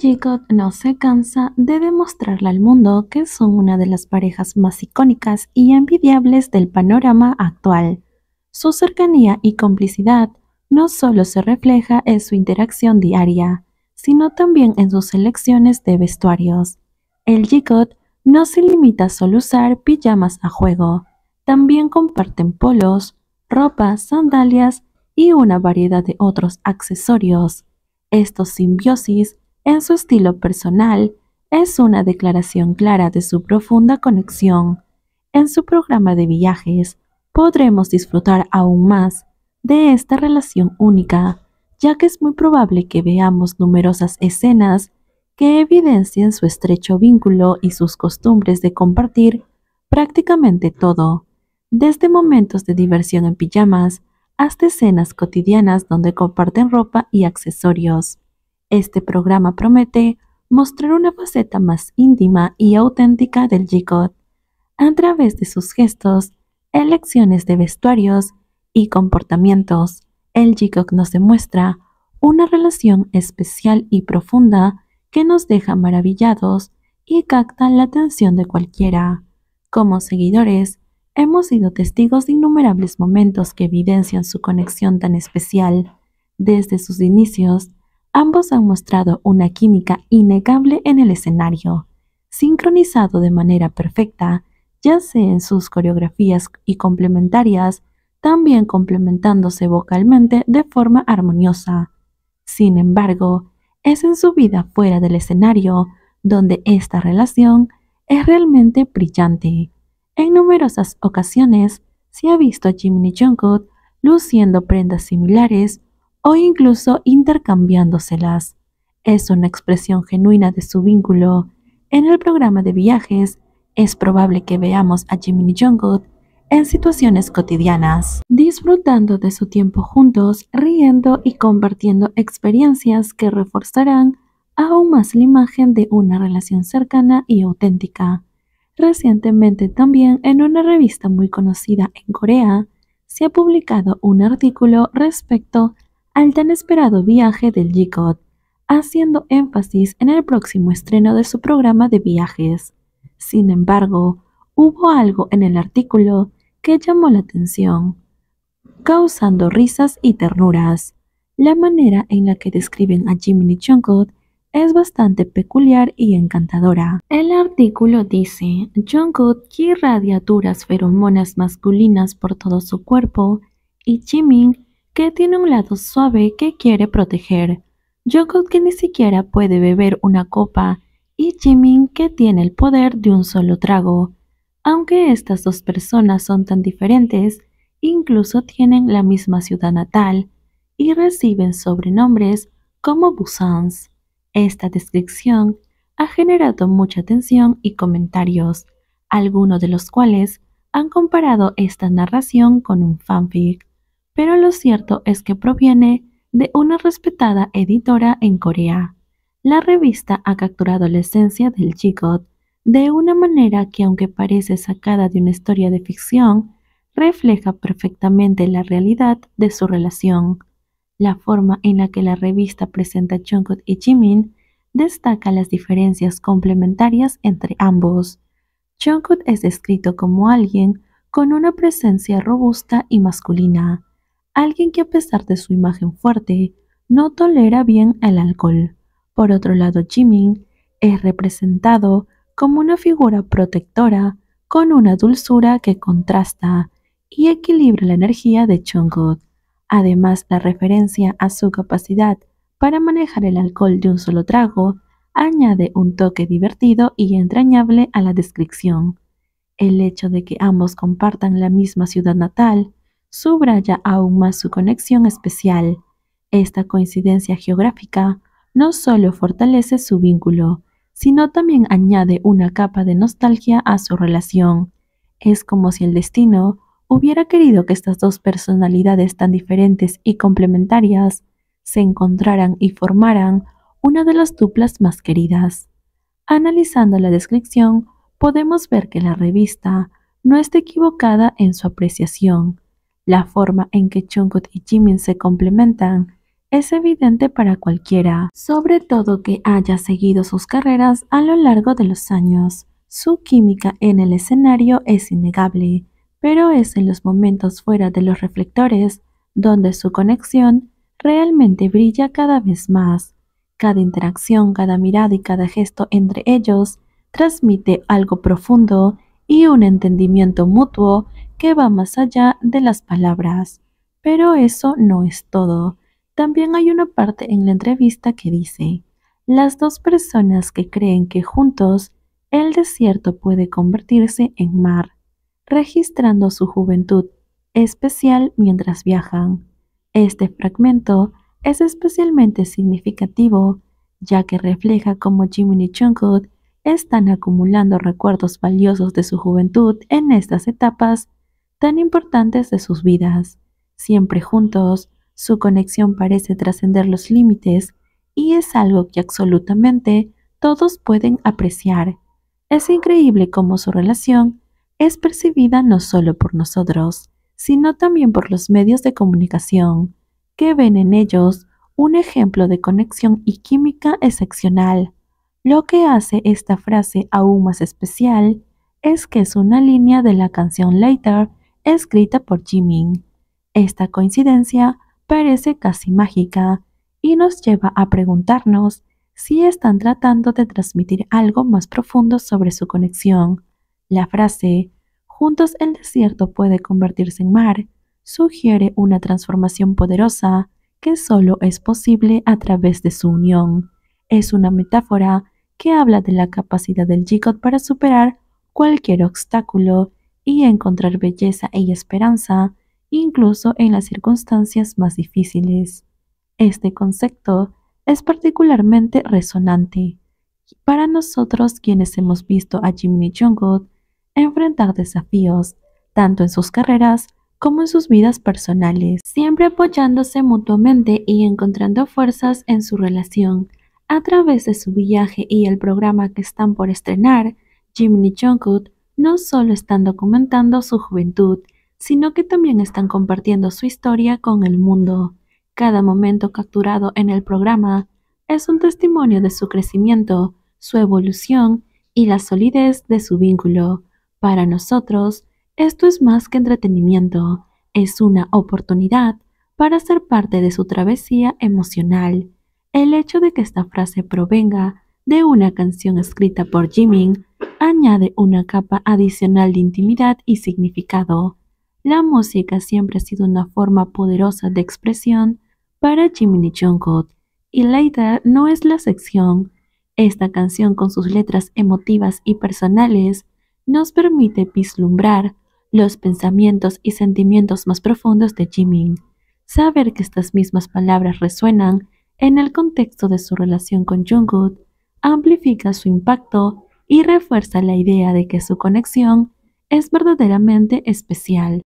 Gigot no se cansa de demostrarle al mundo que son una de las parejas más icónicas y envidiables del panorama actual. Su cercanía y complicidad no solo se refleja en su interacción diaria, sino también en sus selecciones de vestuarios. El Gigot no se limita a solo usar pijamas a juego, también comparten polos, ropas, sandalias y una variedad de otros accesorios. Estos simbiosis en su estilo personal es una declaración clara de su profunda conexión. En su programa de viajes podremos disfrutar aún más de esta relación única, ya que es muy probable que veamos numerosas escenas que evidencien su estrecho vínculo y sus costumbres de compartir prácticamente todo, desde momentos de diversión en pijamas hasta escenas cotidianas donde comparten ropa y accesorios. Este programa promete mostrar una faceta más íntima y auténtica del g a través de sus gestos, elecciones de vestuarios y comportamientos. El g nos demuestra una relación especial y profunda que nos deja maravillados y capta la atención de cualquiera. Como seguidores, hemos sido testigos de innumerables momentos que evidencian su conexión tan especial. Desde sus inicios, Ambos han mostrado una química innegable en el escenario, sincronizado de manera perfecta, ya sea en sus coreografías y complementarias, también complementándose vocalmente de forma armoniosa. Sin embargo, es en su vida fuera del escenario donde esta relación es realmente brillante. En numerosas ocasiones se ha visto a y Jungkook luciendo prendas similares o incluso intercambiándoselas. Es una expresión genuina de su vínculo. En el programa de viajes, es probable que veamos a Jiminy Jungkook en situaciones cotidianas, disfrutando de su tiempo juntos, riendo y compartiendo experiencias que reforzarán aún más la imagen de una relación cercana y auténtica. Recientemente también en una revista muy conocida en Corea se ha publicado un artículo respecto al tan esperado viaje del g haciendo énfasis en el próximo estreno de su programa de viajes. Sin embargo, hubo algo en el artículo que llamó la atención, causando risas y ternuras. La manera en la que describen a y Jungkook es bastante peculiar y encantadora. El artículo dice, Jungkook irradia duras feromonas masculinas por todo su cuerpo y Jimin que tiene un lado suave que quiere proteger, Jungkook que ni siquiera puede beber una copa y Jimin que tiene el poder de un solo trago. Aunque estas dos personas son tan diferentes, incluso tienen la misma ciudad natal y reciben sobrenombres como Busans. Esta descripción ha generado mucha atención y comentarios, algunos de los cuales han comparado esta narración con un fanfic pero lo cierto es que proviene de una respetada editora en Corea. La revista ha capturado la esencia del Jigot de una manera que aunque parece sacada de una historia de ficción, refleja perfectamente la realidad de su relación. La forma en la que la revista presenta a Jungkook y Jimin destaca las diferencias complementarias entre ambos. Jungkook es descrito como alguien con una presencia robusta y masculina, alguien que a pesar de su imagen fuerte, no tolera bien el alcohol. Por otro lado, Jimin es representado como una figura protectora con una dulzura que contrasta y equilibra la energía de Jungkook. Además, la referencia a su capacidad para manejar el alcohol de un solo trago añade un toque divertido y entrañable a la descripción. El hecho de que ambos compartan la misma ciudad natal subraya aún más su conexión especial. Esta coincidencia geográfica no solo fortalece su vínculo, sino también añade una capa de nostalgia a su relación. Es como si el destino hubiera querido que estas dos personalidades tan diferentes y complementarias se encontraran y formaran una de las duplas más queridas. Analizando la descripción, podemos ver que la revista no está equivocada en su apreciación la forma en que Jungkook y Jimin se complementan es evidente para cualquiera, sobre todo que haya seguido sus carreras a lo largo de los años. Su química en el escenario es innegable, pero es en los momentos fuera de los reflectores donde su conexión realmente brilla cada vez más. Cada interacción, cada mirada y cada gesto entre ellos transmite algo profundo y un entendimiento mutuo que va más allá de las palabras. Pero eso no es todo. También hay una parte en la entrevista que dice, las dos personas que creen que juntos el desierto puede convertirse en mar, registrando su juventud especial mientras viajan. Este fragmento es especialmente significativo, ya que refleja cómo y Jungkook están acumulando recuerdos valiosos de su juventud en estas etapas tan importantes de sus vidas. Siempre juntos, su conexión parece trascender los límites y es algo que absolutamente todos pueden apreciar. Es increíble cómo su relación es percibida no solo por nosotros, sino también por los medios de comunicación, que ven en ellos un ejemplo de conexión y química excepcional. Lo que hace esta frase aún más especial es que es una línea de la canción Later escrita por Jimin. Esta coincidencia parece casi mágica y nos lleva a preguntarnos si están tratando de transmitir algo más profundo sobre su conexión. La frase Juntos el desierto puede convertirse en mar sugiere una transformación poderosa que solo es posible a través de su unión. Es una metáfora que habla de la capacidad del Jigot para superar cualquier obstáculo y encontrar belleza y e esperanza incluso en las circunstancias más difíciles. Este concepto es particularmente resonante para nosotros quienes hemos visto a Jimmy Jungkook enfrentar desafíos, tanto en sus carreras como en sus vidas personales, siempre apoyándose mutuamente y encontrando fuerzas en su relación. A través de su viaje y el programa que están por estrenar, Jimmy Jungkook no solo están documentando su juventud, sino que también están compartiendo su historia con el mundo. Cada momento capturado en el programa es un testimonio de su crecimiento, su evolución y la solidez de su vínculo. Para nosotros, esto es más que entretenimiento, es una oportunidad para ser parte de su travesía emocional. El hecho de que esta frase provenga de una canción escrita por Jimin añade una capa adicional de intimidad y significado. La música siempre ha sido una forma poderosa de expresión para y Jungkook y Leida no es la sección. Esta canción con sus letras emotivas y personales nos permite vislumbrar los pensamientos y sentimientos más profundos de Jimin. Saber que estas mismas palabras resuenan en el contexto de su relación con Jungkook amplifica su impacto y refuerza la idea de que su conexión es verdaderamente especial